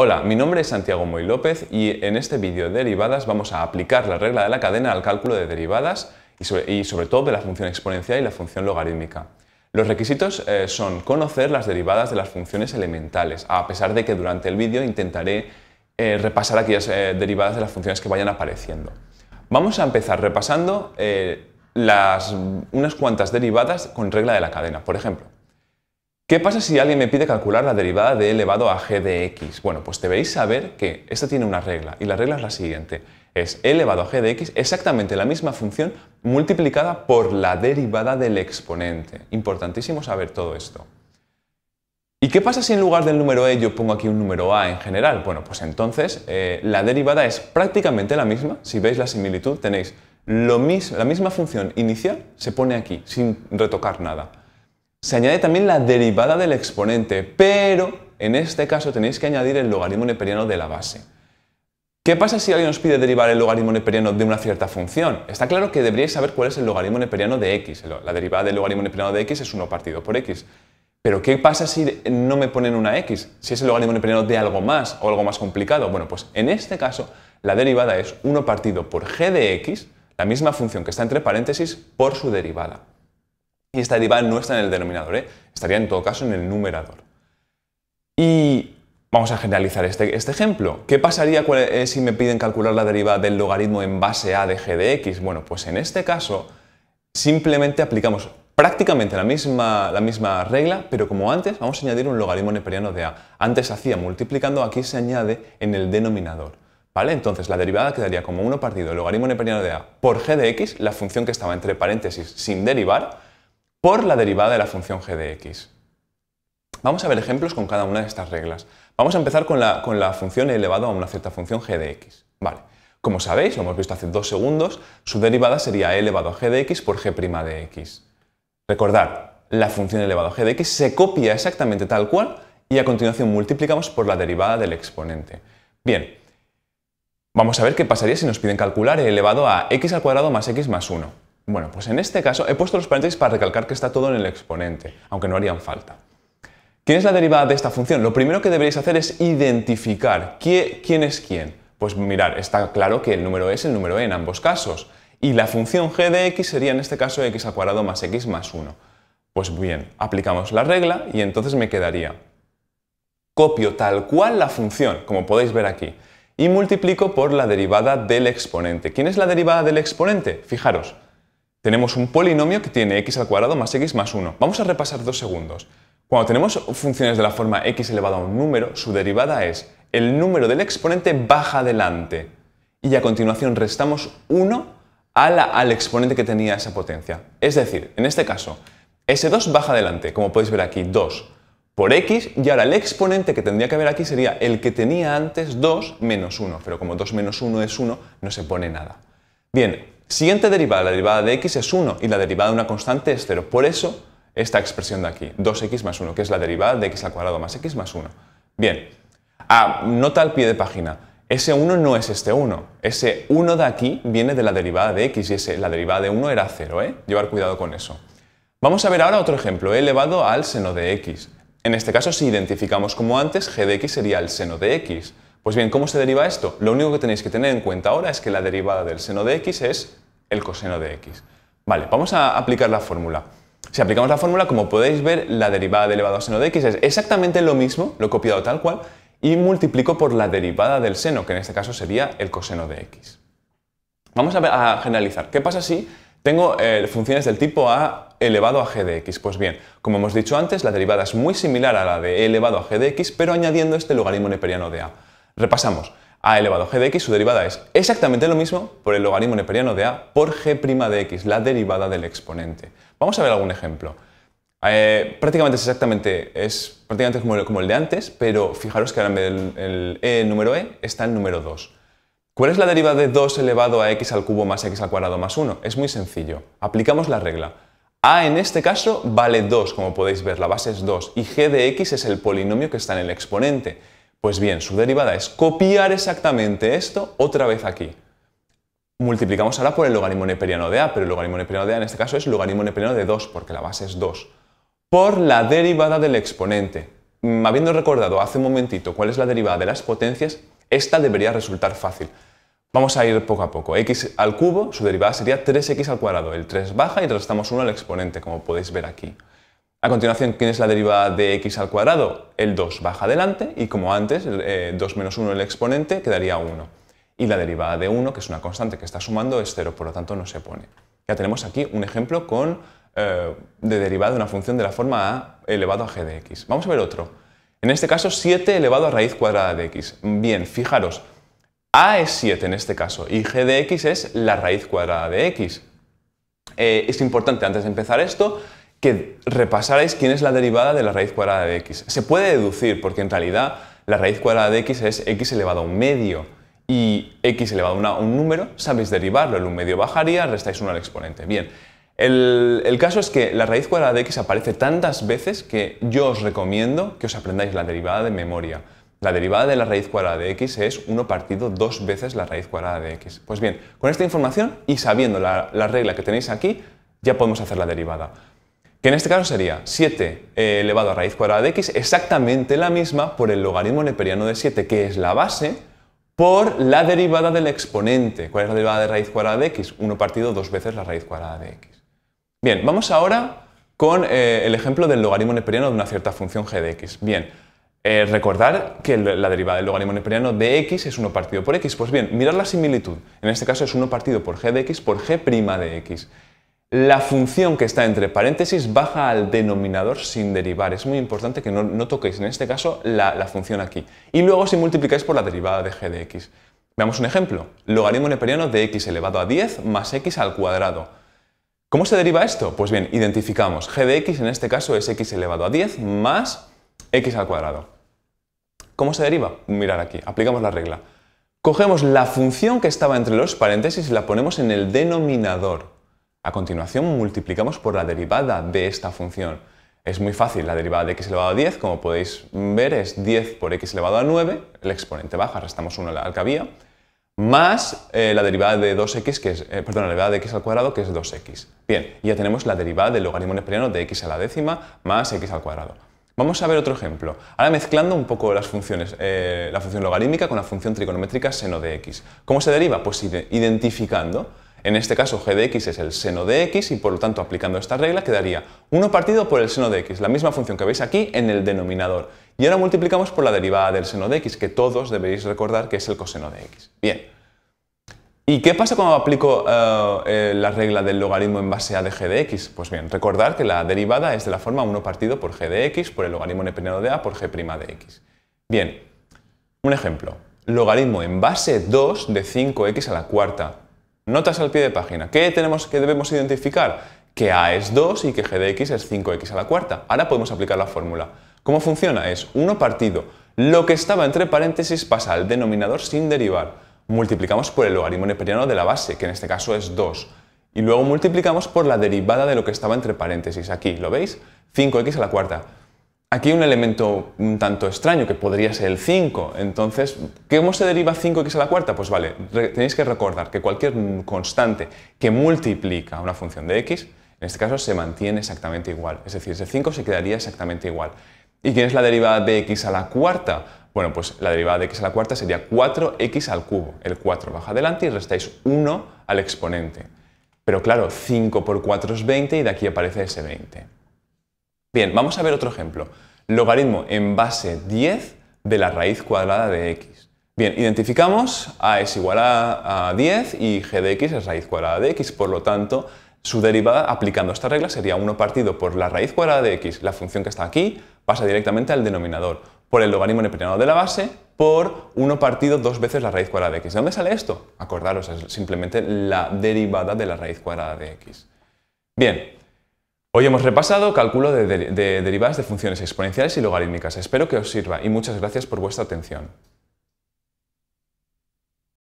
Hola, mi nombre es Santiago Moy López y en este vídeo de derivadas vamos a aplicar la regla de la cadena al cálculo de derivadas y sobre, todo de la función exponencial y la función logarítmica. Los requisitos eh, son conocer las derivadas de las funciones elementales, a pesar de que durante el vídeo intentaré eh, repasar aquellas eh, derivadas de las funciones que vayan apareciendo. Vamos a empezar repasando unas cuantas derivadas con regla de la cadena. Por ejemplo, ¿Qué pasa si alguien me pide calcular la derivada de elevado a g de x? Bueno, pues debéis saber que esta tiene una regla, y la regla es la siguiente. Es elevado a g de x, exactamente la misma función multiplicada por la derivada del exponente. Importantísimo saber todo esto. ¿Y qué pasa si en lugar del número e yo pongo aquí un número a en general? Bueno, pues entonces eh, la derivada es prácticamente la misma. Si veis la similitud, tenéis la misma función inicial, se pone aquí, sin retocar nada. Se añade también la derivada del exponente, pero en este caso tenéis que añadir el logaritmo neperiano de la base. ¿Qué pasa si alguien os pide derivar el logaritmo neperiano de una cierta función? Está claro que deberíais saber cuál es el logaritmo neperiano de x. La derivada del logaritmo neperiano de x es 1 partido por x. Pero ¿qué pasa si no me ponen una x? Si es el logaritmo neperiano de algo más o algo más complicado. Bueno, pues en este caso la derivada es 1 partido por g de x, la misma función que está entre paréntesis, por su derivada. Y esta derivada no está en el denominador, ¿eh? estaría en todo caso en el numerador. Y vamos a generalizar este, este ejemplo. ¿Qué pasaría eh, si me piden calcular la derivada del logaritmo en base a de g de x? Bueno, pues en este caso simplemente aplicamos prácticamente la misma, regla, pero como antes vamos a añadir un logaritmo neperiano de a. Antes hacía multiplicando, aquí se añade en el denominador. ¿Vale? Entonces la derivada quedaría como 1 partido del logaritmo neperiano de a por g de x, la función que estaba entre paréntesis sin derivar, por la derivada de la función g de x. Vamos a ver ejemplos con cada una de estas reglas. Vamos a empezar con la, con la función e elevado a una cierta función g de x. Vale. Como sabéis, lo hemos visto hace dos segundos, su derivada sería e elevado a g de x por g' de x. Recordad, la función e elevado a g de x se copia exactamente tal cual y a continuación multiplicamos por la derivada del exponente. Bien, vamos a ver qué pasaría si nos piden calcular e elevado a x al cuadrado más x más 1. Bueno, pues en este caso he puesto los paréntesis para recalcar que está todo en el exponente, aunque no harían falta. ¿Quién es la derivada de esta función? Lo primero que deberéis hacer es identificar quién, es quién. Pues mirar, está claro que el número es el número e en ambos casos. Y la función g de x sería en este caso x al cuadrado más x más 1. Pues bien, aplicamos la regla y entonces me quedaría. Copio tal cual la función, como podéis ver aquí, y multiplico por la derivada del exponente. ¿Quién es la derivada del exponente? Fijaros, tenemos un polinomio que tiene x al cuadrado más x más 1. Vamos a repasar dos segundos. Cuando tenemos funciones de la forma x elevado a un número, su derivada es el número del exponente baja adelante y a continuación restamos 1 al, al exponente que tenía esa potencia. Es decir, en este caso, ese 2 baja adelante, como podéis ver aquí, 2 por x y ahora el exponente que tendría que haber aquí sería el que tenía antes 2 menos 1, pero como 2 menos 1 es 1 no se pone nada. Bien, Siguiente derivada, la derivada de x es 1 y la derivada de una constante es 0. Por eso esta expresión de aquí, 2x más 1, que es la derivada de x al cuadrado más x más 1. Bien, ah, nota al pie de página, ese 1 no es este 1, ese 1 de aquí viene de la derivada de x y la derivada de 1 era 0, ¿eh? llevar cuidado con eso. Vamos a ver ahora otro ejemplo, e elevado al seno de x. En este caso, si identificamos como antes, g de x sería el seno de x. Pues bien, ¿cómo se deriva esto? Lo único que tenéis que tener en cuenta ahora es que la derivada del seno de x es el coseno de x. Vale, vamos a aplicar la fórmula. Si aplicamos la fórmula, como podéis ver, la derivada de elevado a seno de x es exactamente lo mismo, lo he copiado tal cual, y multiplico por la derivada del seno, que en este caso sería el coseno de x. Vamos a, generalizar. ¿Qué pasa si tengo eh, funciones del tipo a elevado a g de x? Pues bien, como hemos dicho antes, la derivada es muy similar a la de e elevado a g de x, pero añadiendo este logaritmo neperiano de a. Repasamos. a elevado g de x, su derivada es exactamente lo mismo por el logaritmo neperiano de a por g' de x, la derivada del exponente. Vamos a ver algún ejemplo. Eh, prácticamente es exactamente, es prácticamente como el, de antes, pero fijaros que ahora el e, número e está el número 2. ¿Cuál es la derivada de 2 elevado a x al cubo más x al cuadrado más 1? Es muy sencillo. Aplicamos la regla. a en este caso vale 2, como podéis ver, la base es 2, y g de x es el polinomio que está en el exponente. Pues bien, su derivada es copiar exactamente esto otra vez aquí. Multiplicamos ahora por el logaritmo neperiano de a, pero el logaritmo neperiano de a en este caso es logaritmo neperiano de 2, porque la base es 2, por la derivada del exponente. Mm, habiendo recordado hace un momentito cuál es la derivada de las potencias, esta debería resultar fácil. Vamos a ir poco a poco. x al cubo, su derivada sería 3x al cuadrado. El 3 baja y restamos 1 al exponente, como podéis ver aquí. A continuación, ¿quién es la derivada de x al cuadrado? El 2 baja adelante y como antes, el, 2 eh, menos 1 el exponente quedaría 1. Y la derivada de 1, que es una constante que está sumando, es 0, por lo tanto no se pone. Ya tenemos aquí un ejemplo con, eh, de derivada de una función de la forma a elevado a g de x. Vamos a ver otro. En este caso, 7 elevado a raíz cuadrada de x. Bien, fijaros, a es 7 en este caso y g de x es la raíz cuadrada de x. Eh, es importante antes de empezar esto que repasarais quién es la derivada de la raíz cuadrada de x. Se puede deducir porque en realidad la raíz cuadrada de x es x elevado a un medio y x elevado a un número, sabéis derivarlo, el un medio bajaría, restáis uno al exponente. Bien, el, caso es que la raíz cuadrada de x aparece tantas veces que yo os recomiendo que os aprendáis la derivada de memoria. La derivada de la raíz cuadrada de x es 1 partido dos veces la raíz cuadrada de x. Pues bien, con esta información y sabiendo la regla que tenéis aquí, ya podemos hacer la derivada en este caso sería 7 eh, elevado a raíz cuadrada de x, exactamente la misma por el logaritmo neperiano de 7, que es la base, por la derivada del exponente. ¿Cuál es la derivada de raíz cuadrada de x? 1 partido dos veces la raíz cuadrada de x. Bien, vamos ahora con eh, el ejemplo del logaritmo neperiano de una cierta función g de x. Bien, eh, recordar que la derivada del logaritmo neperiano de x es 1 partido por x. Pues bien, mirar la similitud. En este caso es 1 partido por g de x por g' de x. La función que está entre paréntesis baja al denominador sin derivar. Es muy importante que no, toquéis, en este caso, la, función aquí. Y luego si multiplicáis por la derivada de g de x. Veamos un ejemplo. Logaritmo neperiano de x elevado a 10 más x al cuadrado. ¿Cómo se deriva esto? Pues bien, identificamos g de x, en este caso es x elevado a 10 más x al cuadrado. ¿Cómo se deriva? Mirar aquí, aplicamos la regla. Cogemos la función que estaba entre los paréntesis y la ponemos en el denominador. A continuación multiplicamos por la derivada de esta función. Es muy fácil, la derivada de x elevado a 10, como podéis ver, es 10 por x elevado a 9, el exponente baja, restamos 1 al la más eh, la derivada de 2x, que es, eh, perdón, la derivada de x al cuadrado, que es 2x. Bien, ya tenemos la derivada del logaritmo neperiano de x a la décima más x al cuadrado. Vamos a ver otro ejemplo. Ahora mezclando un poco las funciones, eh, la función logarítmica con la función trigonométrica seno de x. ¿Cómo se deriva? Pues identificando. En este caso g de x es el seno de x y por lo tanto aplicando esta regla quedaría 1 partido por el seno de x, la misma función que veis aquí en el denominador. Y ahora multiplicamos por la derivada del seno de x, que todos deberéis recordar que es el coseno de x. Bien. ¿Y qué pasa cuando aplico eh, eh, la regla del logaritmo en base a de g de x? Pues bien, recordar que la derivada es de la forma 1 partido por g de x por el logaritmo neperiano de a por g' de x. Bien, un ejemplo. Logaritmo en base 2 de 5x a la cuarta Notas al pie de página. ¿Qué tenemos que debemos identificar? Que A es 2 y que g de x es 5x a la cuarta. Ahora podemos aplicar la fórmula. ¿Cómo funciona? Es 1 partido. Lo que estaba entre paréntesis pasa al denominador sin derivar. Multiplicamos por el logaritmo neperiano de la base, que en este caso es 2. Y luego multiplicamos por la derivada de lo que estaba entre paréntesis. Aquí, ¿lo veis? 5x a la cuarta. Aquí hay un elemento un tanto extraño que podría ser el 5. Entonces, ¿cómo se deriva 5x a la cuarta? Pues vale, tenéis que recordar que cualquier constante que multiplica una función de x, en este caso se mantiene exactamente igual. Es decir, ese 5 se quedaría exactamente igual. ¿Y quién es la derivada de x a la cuarta? Bueno, pues la derivada de x a la cuarta sería 4x al cubo. El 4 baja adelante y restáis 1 al exponente. Pero claro, 5 por 4 es 20 y de aquí aparece ese 20. Bien, vamos a ver otro ejemplo logaritmo en base 10 de la raíz cuadrada de x. Bien, identificamos a es igual a, 10 y g de x es raíz cuadrada de x, por lo tanto, su derivada aplicando esta regla sería 1 partido por la raíz cuadrada de x, la función que está aquí, pasa directamente al denominador, por el logaritmo neperiano de la base, por 1 partido dos veces la raíz cuadrada de x. ¿De dónde sale esto? Acordaros, es simplemente la derivada de la raíz cuadrada de x. Bien, Hoy hemos repasado cálculo de, derivadas de funciones exponenciales y logarítmicas. Espero que os sirva y muchas gracias por vuestra atención.